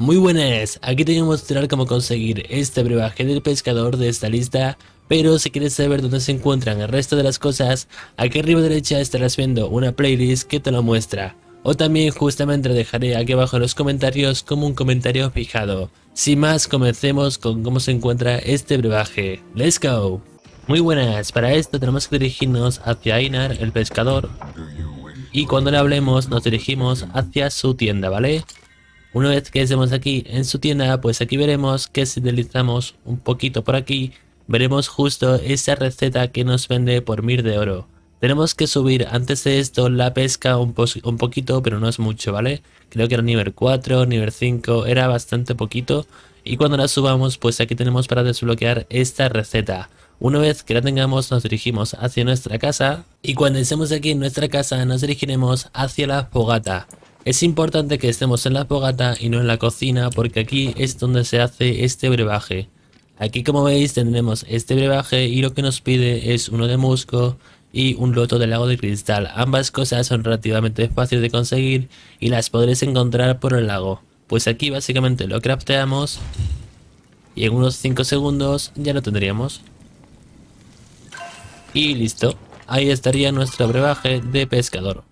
Muy buenas, aquí te voy a mostrar cómo conseguir este brebaje del pescador de esta lista, pero si quieres saber dónde se encuentran el resto de las cosas, aquí arriba derecha estarás viendo una playlist que te lo muestra, o también justamente dejaré aquí abajo en los comentarios como un comentario fijado. Sin más, comencemos con cómo se encuentra este brebaje. ¡Let's go! Muy buenas, para esto tenemos que dirigirnos hacia Einar, el pescador, y cuando le hablemos nos dirigimos hacia su tienda, ¿vale? Una vez que estemos aquí en su tienda, pues aquí veremos que si deslizamos un poquito por aquí, veremos justo esa receta que nos vende por mil de oro. Tenemos que subir antes de esto la pesca un, un, poquito, pero no es mucho, ¿vale? Creo que era nivel 4, nivel 5, era bastante poquito. Y cuando la subamos, pues aquí tenemos para desbloquear esta receta. Una vez que la tengamos, nos dirigimos hacia nuestra casa. Y cuando estemos aquí en nuestra casa, nos dirigiremos hacia la fogata. Es importante que estemos en la fogata y no en la cocina porque aquí es donde se hace este brebaje. Aquí como veis tendremos este brebaje y lo que nos pide es uno de musgo y un loto de lago de cristal. Ambas cosas son relativamente fáciles de conseguir y las podréis encontrar por el lago. Pues aquí básicamente lo crafteamos y en unos 5 segundos ya lo tendríamos. Y listo, ahí estaría nuestro brebaje de pescador.